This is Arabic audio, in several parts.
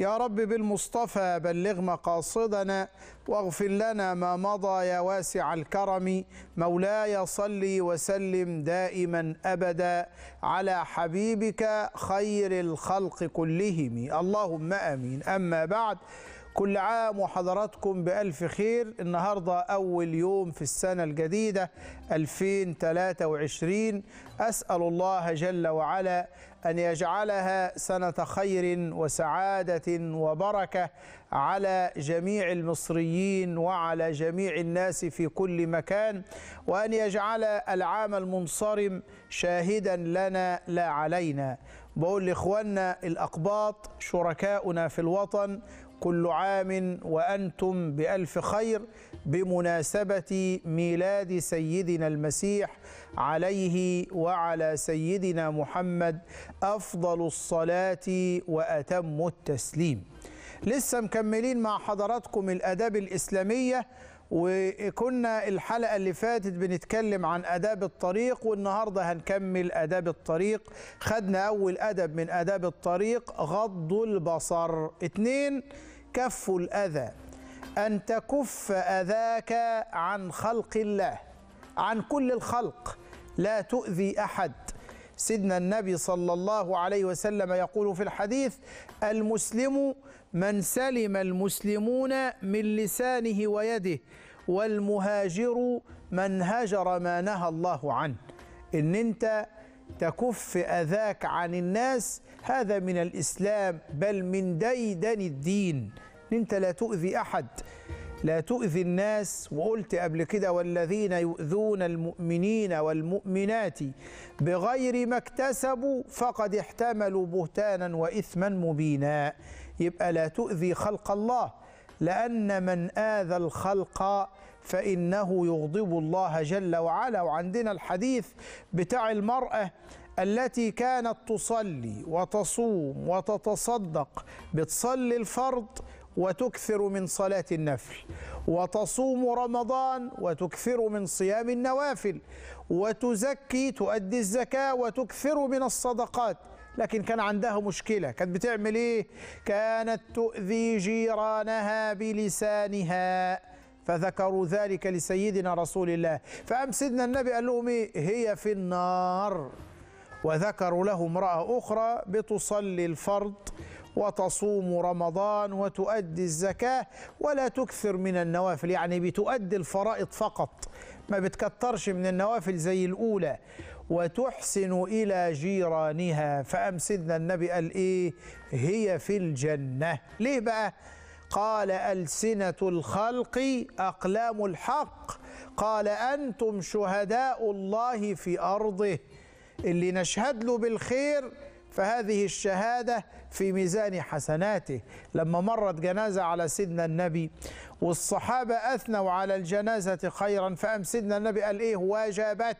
يا رب بالمصطفى بلغ مقاصدنا واغفر لنا ما مضى يا واسع الكرم مولاي صلي وسلم دائما أبدا على حبيبك خير الخلق كلهم اللهم آمين أما بعد كل عام وحضراتكم بألف خير النهاردة أول يوم في السنة الجديدة 2023 أسأل الله جل وعلا أن يجعلها سنة خير وسعادة وبركة على جميع المصريين وعلى جميع الناس في كل مكان وأن يجعل العام المنصرم شاهدا لنا لا علينا بقول لإخواننا الأقباط شركاؤنا في الوطن كل عام وانتم بالف خير بمناسبه ميلاد سيدنا المسيح عليه وعلى سيدنا محمد افضل الصلاه واتم التسليم لسه مكملين مع حضراتكم الاداب الاسلاميه وكنا الحلقة اللي فاتت بنتكلم عن أداب الطريق والنهاردة هنكمل أداب الطريق خدنا أول أدب من أداب الطريق غض البصر اتنين كف الاذى ان تكف اذاك عن خلق الله عن كل الخلق لا تؤذي احد سيدنا النبي صلى الله عليه وسلم يقول في الحديث المسلم من سلم المسلمون من لسانه ويده والمهاجر من هجر ما نهى الله عنه ان انت تكف أذاك عن الناس هذا من الإسلام بل من ديدن الدين أنت لا تؤذي أحد لا تؤذي الناس وقلت قبل كده والذين يؤذون المؤمنين والمؤمنات بغير ما اكتسبوا فقد احتملوا بهتانا وإثما مبينا يبقى لا تؤذي خلق الله لأن من آذى الخلق فإنه يغضب الله جل وعلا وعندنا الحديث بتاع المرأة التي كانت تصلي وتصوم وتتصدق بتصلي الفرض وتكثر من صلاة النفل وتصوم رمضان وتكثر من صيام النوافل وتزكي تؤدي الزكاة وتكثر من الصدقات لكن كان عندها مشكلة كانت بتعمل إيه؟ كانت تؤذي جيرانها بلسانها فذكروا ذلك لسيدنا رسول الله فقام سيدنا النبي قال لهم ايه هي في النار وذكروا له امرأة أخرى بتصلي الفرض وتصوم رمضان وتؤدي الزكاة ولا تكثر من النوافل يعني بتؤدي الفرائض فقط ما بتكترش من النوافل زي الأولى وتحسن إلى جيرانها سيدنا النبي قال إيه هي في الجنة ليه بقى؟ قال ألسنة الخلق أقلام الحق قال أنتم شهداء الله في أرضه اللي نشهد له بالخير فهذه الشهادة في ميزان حسناته لما مرت جنازة على سيدنا النبي والصحابة أثنوا على الجنازة خيرا فأم سيدنا النبي قال إيه واجبت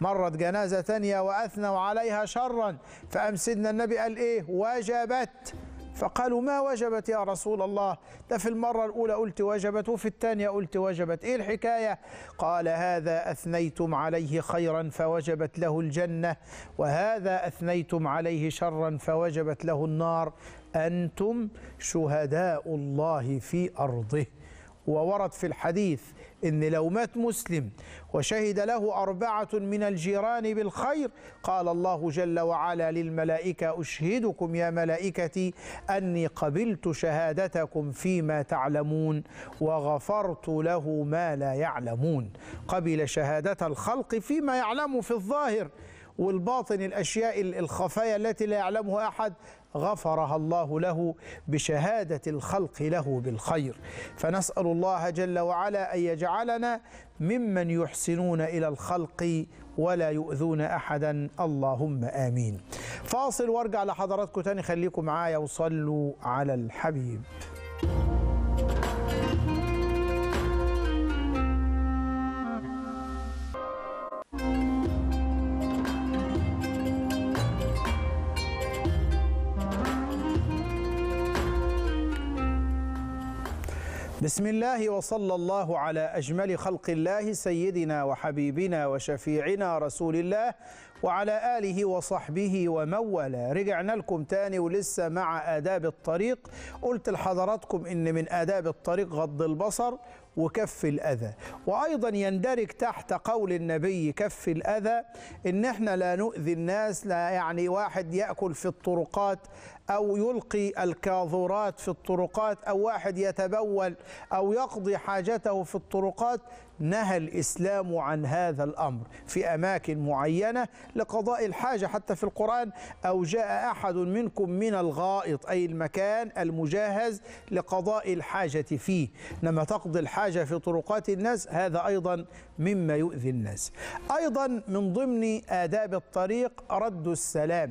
مرت جنازة ثانية وأثنوا عليها شرا فأم سيدنا النبي قال إيه واجبت فقالوا ما وجبت يا رسول الله ده في المرة الأولى قلت وجبت وفي الثانية قلت وجبت إيه الحكاية قال هذا أثنيتم عليه خيرا فوجبت له الجنة وهذا أثنيتم عليه شرا فوجبت له النار أنتم شهداء الله في أرضه وورد في الحديث إن لو مات مسلم وشهد له أربعة من الجيران بالخير قال الله جل وعلا للملائكة أشهدكم يا ملائكتي أني قبلت شهادتكم فيما تعلمون وغفرت له ما لا يعلمون قبل شهادة الخلق فيما يعلم في الظاهر والباطن الأشياء الخفايا التي لا يعلمها أحد غفرها الله له بشهادة الخلق له بالخير فنسأل الله جل وعلا أن يجعلنا ممن يحسنون إلى الخلق ولا يؤذون أحدا اللهم آمين فاصل وارجع لحضراتكم تاني خليكم معايا وصلوا على الحبيب بسم الله وصلى الله على أجمل خلق الله سيدنا وحبيبنا وشفيعنا رسول الله وعلى آله وصحبه ومن رجعنا لكم تاني ولسه مع آداب الطريق قلت لحضراتكم إن من آداب الطريق غض البصر وكف الأذى وأيضا يندرج تحت قول النبي كف الأذى إن احنا لا نؤذي الناس لا يعني واحد يأكل في الطرقات أو يلقي الكاظورات في الطرقات أو واحد يتبول أو يقضي حاجته في الطرقات نهى الإسلام عن هذا الأمر في أماكن معينة لقضاء الحاجة حتى في القرآن أو جاء أحد منكم من الغائط أي المكان المجهز لقضاء الحاجة فيه لما تقضي الحاجة في طرقات الناس هذا أيضا مما يؤذي الناس أيضا من ضمن آداب الطريق رد السلام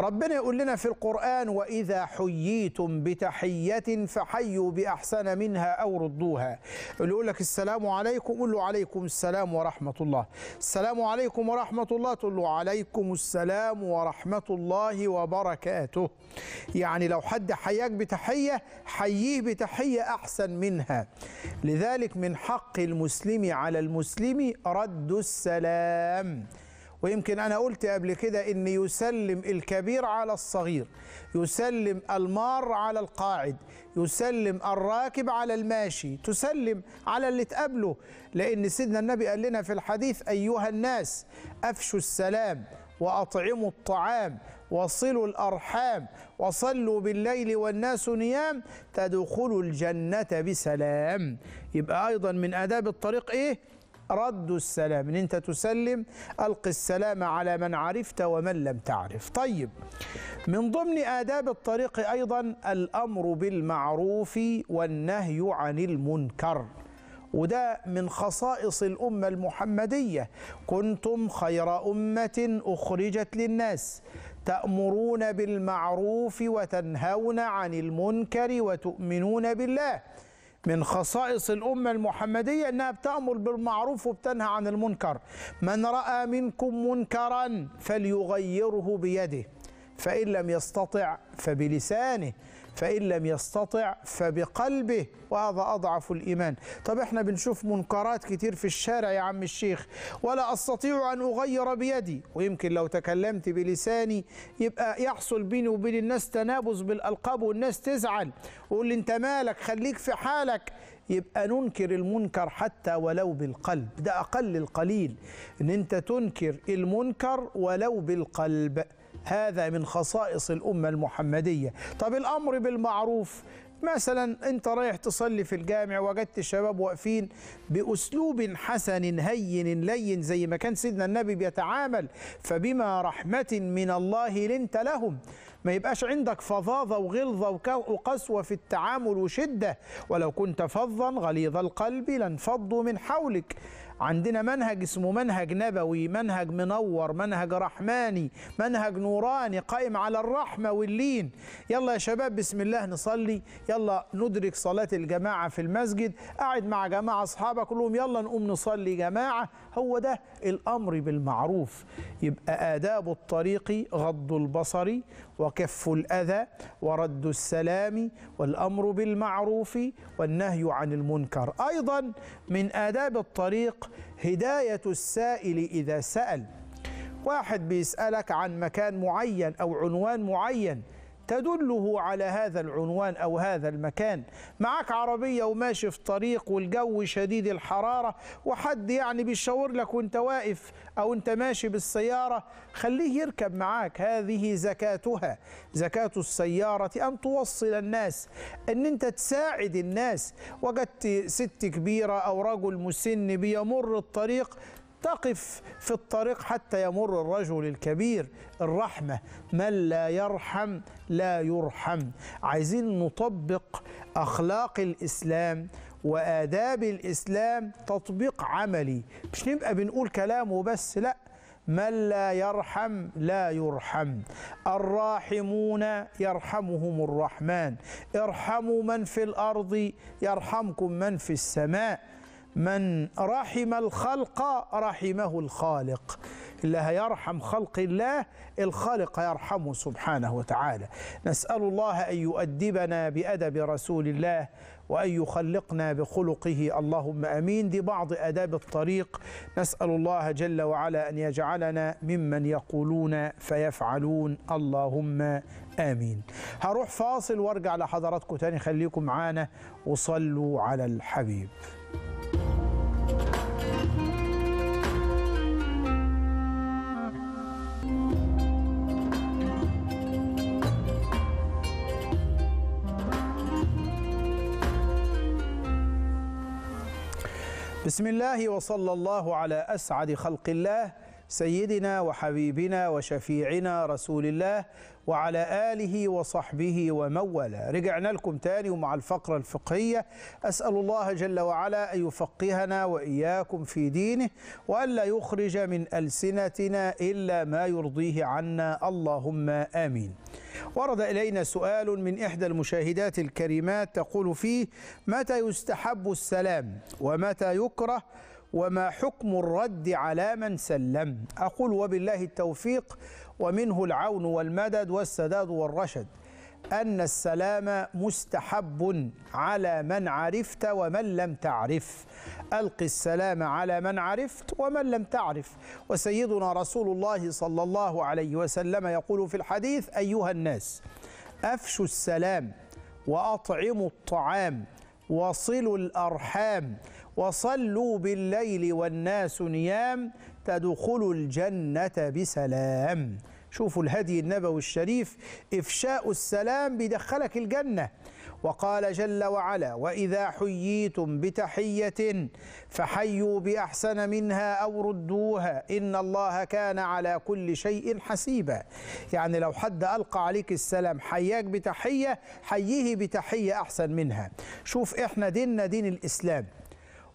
ربنا يقول لنا في القرآن وإذا حييتم بتحية فحيوا بأحسن منها أو ردوها اللي يقول لك السلام عليكم قول له عليكم السلام ورحمة الله السلام عليكم ورحمة الله تقول له عليكم السلام ورحمة الله وبركاته يعني لو حد حياك بتحية حييه بتحية أحسن منها لذلك من حق المسلم على المسلم رد السلام ويمكن أنا قلت قبل كده إن يسلم الكبير على الصغير يسلم المار على القاعد يسلم الراكب على الماشي تسلم على اللي تقابله لأن سيدنا النبي قال لنا في الحديث أيها الناس أفشوا السلام وأطعموا الطعام وصلوا الأرحام وصلوا بالليل والناس نيام تدخلوا الجنة بسلام يبقى أيضا من آداب الطريق إيه؟ رد السلام ان انت تسلم الق السلام على من عرفت ومن لم تعرف طيب من ضمن آداب الطريق أيضا الأمر بالمعروف والنهي عن المنكر وده من خصائص الأمة المحمدية كنتم خير أمة أخرجت للناس تأمرون بالمعروف وتنهون عن المنكر وتؤمنون بالله من خصائص الأمة المحمدية أنها بتأمر بالمعروف وبتنهى عن المنكر من رأى منكم منكرا فليغيره بيده فإن لم يستطع فبلسانه فإن لم يستطع فبقلبه وهذا أضعف الإيمان طب إحنا بنشوف منكرات كتير في الشارع يا عم الشيخ ولا أستطيع أن أغير بيدي ويمكن لو تكلمت بلساني يبقى يحصل بيني وبين الناس تنابز بالألقاب والناس تزعل وقول لي أنت مالك خليك في حالك يبقى ننكر المنكر حتى ولو بالقلب ده أقل القليل إن أنت تنكر المنكر ولو بالقلب هذا من خصائص الأمة المحمدية طب الأمر بالمعروف مثلا انت رايح تصلي في الجامع وجدت الشباب واقفين باسلوب حسن هين لين زي ما كان سيدنا النبي بيتعامل فبما رحمه من الله لنت لهم ما يبقاش عندك فظاظه وغلظه وقسوه في التعامل وشده ولو كنت فظا غليظ القلب لانفضوا من حولك عندنا منهج اسمه منهج نبوي منهج منور منهج رحماني منهج نوراني قائم على الرحمة واللين يلا يا شباب بسم الله نصلي يلا ندرك صلاة الجماعة في المسجد قاعد مع جماعة أصحابك كلهم يلا نقوم نصلي جماعة هو ده الأمر بالمعروف يبقى آداب الطريق غض البصر وكف الأذى ورد السلام والأمر بالمعروف والنهي عن المنكر أيضا من آداب الطريق هداية السائل إذا سأل واحد بيسألك عن مكان معين أو عنوان معين تدله على هذا العنوان أو هذا المكان معاك عربية وماشي في طريق والجو شديد الحرارة وحد يعني بيشاور لك وانت واقف أو انت ماشي بالسيارة خليه يركب معاك هذه زكاتها زكاة السيارة أن توصل الناس أن انت تساعد الناس وجدت ست كبيرة أو رجل مسن بيمر الطريق تقف في الطريق حتى يمر الرجل الكبير الرحمة من لا يرحم لا يرحم عايزين نطبق أخلاق الإسلام وآداب الإسلام تطبيق عملي مش نبقى بنقول كلام وبس لأ من لا يرحم لا يرحم الراحمون يرحمهم الرحمن ارحموا من في الارض يرحمكم من في السماء من رحم الخلق رحمه الخالق اللي هيرحم خلق الله الخالق يرحمه سبحانه وتعالى نسأل الله أن يؤدبنا بأدب رسول الله وأن يخلقنا بخلقه اللهم أمين دي بعض أداب الطريق نسأل الله جل وعلا أن يجعلنا ممن يقولون فيفعلون اللهم آمين هروح فاصل وارجع لحضراتكم تاني خليكم معانا وصلوا على الحبيب بسم الله وصلى الله على أسعد خلق الله سيدنا وحبيبنا وشفيعنا رسول الله وعلى آله وصحبه ومولا رجعنا لكم تاني ومع الفقرة الفقهية أسأل الله جل وعلا أن يفقهنا وإياكم في دينه وألا يخرج من ألسنتنا إلا ما يرضيه عنا اللهم آمين ورد إلينا سؤال من إحدى المشاهدات الكريمات تقول فيه متى يستحب السلام ومتى يكره وما حكم الرد على من سلم أقول وبالله التوفيق ومنه العون والمدد والسداد والرشد أن السلام مستحب على من عرفت ومن لم تعرف ألق السلام على من عرفت ومن لم تعرف وسيدنا رسول الله صلى الله عليه وسلم يقول في الحديث أيها الناس أفشوا السلام وأطعموا الطعام وصلوا الأرحام وصلوا بالليل والناس نيام تدخلوا الجنة بسلام شوفوا الهدي النبوي الشريف إفشاء السلام بيدخلك الجنة وقال جل وعلا وإذا حييتم بتحية فحيوا بأحسن منها أو ردوها إن الله كان على كل شيء حسيبا يعني لو حد ألقى عليك السلام حياك بتحية حييه بتحية أحسن منها شوف إحنا ديننا دين الإسلام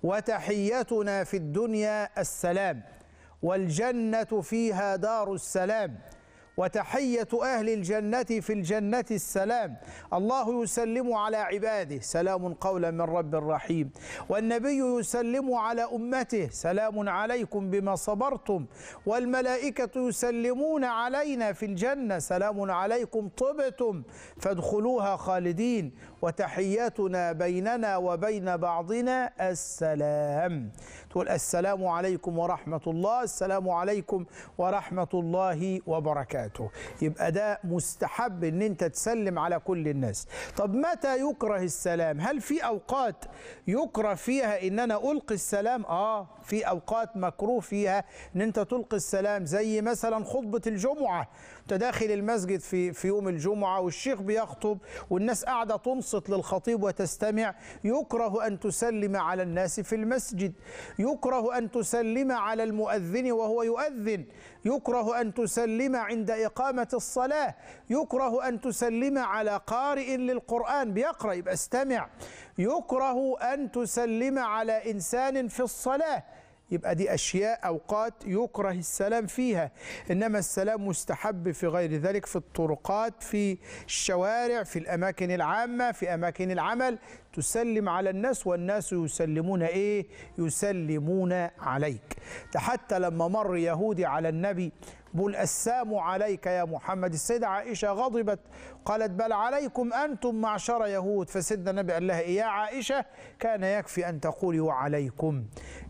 وتحيتنا في الدنيا السلام والجنة فيها دار السلام وتحية أهل الجنة في الجنة السلام الله يسلم على عباده سلام قولا من رب رحيم والنبي يسلم على أمته سلام عليكم بما صبرتم والملائكة يسلمون علينا في الجنة سلام عليكم طبتم فادخلوها خالدين وتحياتنا بيننا وبين بعضنا السلام تقول السلام عليكم ورحمة الله السلام عليكم ورحمة الله وبركاته يبقى ده مستحب ان انت تسلم على كل الناس طب متى يكره السلام هل في اوقات يكره فيها ان انا القي السلام اه في اوقات مكروه فيها ان انت تلقي السلام زي مثلا خطبة الجمعة داخل المسجد في في يوم الجمعه والشيخ بيخطب والناس قاعده تنصت للخطيب وتستمع يكره ان تسلم على الناس في المسجد يكره ان تسلم على المؤذن وهو يؤذن يكره ان تسلم عند اقامه الصلاه يكره ان تسلم على قارئ للقران بيقرا يبقى استمع يكره ان تسلم على انسان في الصلاه يبقى دي أشياء أوقات يكره السلام فيها إنما السلام مستحب في غير ذلك في الطرقات في الشوارع في الأماكن العامة في أماكن العمل تسلم على الناس والناس يسلمون إيه يسلمون عليك ده حتى لما مر يهودي على النبي بل السام عليك يا محمد السيدة عائشة غضبت قالت بل عليكم أنتم معشر يهود فسيدنا النبي قال لها يا عائشة كان يكفي أن تقولي وعليكم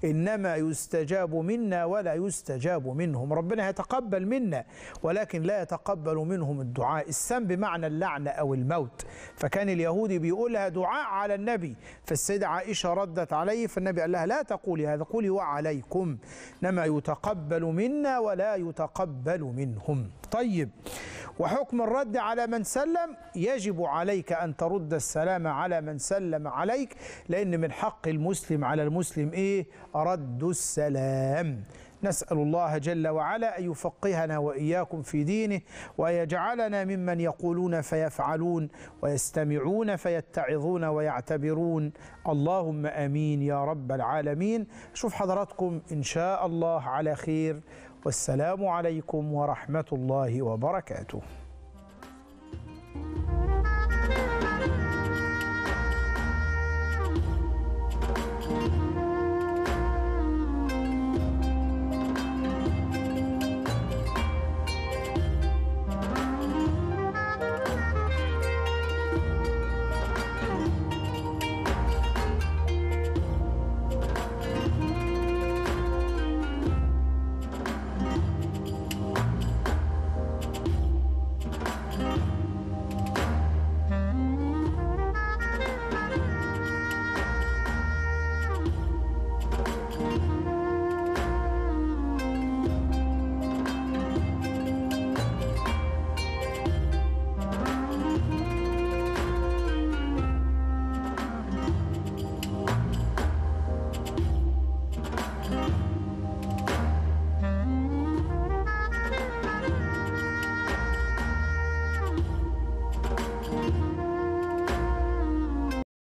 إنما يستجاب منا ولا يستجاب منهم ربنا يتقبل منا ولكن لا يتقبل منهم الدعاء السام بمعنى اللعنة أو الموت فكان اليهودي بيقولها دعاء على النبي فالسيدة عائشة ردت عليه فالنبي قال لها لا تقولي هذا قولي وعليكم إنما يتقبل منا ولا يتقبل منهم طيب وحكم الرد على من سلم يجب عليك أن ترد السلام على من سلم عليك لأن من حق المسلم على المسلم إيه رد السلام نسأل الله جل وعلا أن يفقهنا وإياكم في دينه ويجعلنا ممن يقولون فيفعلون ويستمعون فيتعظون ويعتبرون اللهم آمين يا رب العالمين شوف حضراتكم إن شاء الله على خير والسلام عليكم ورحمة الله وبركاته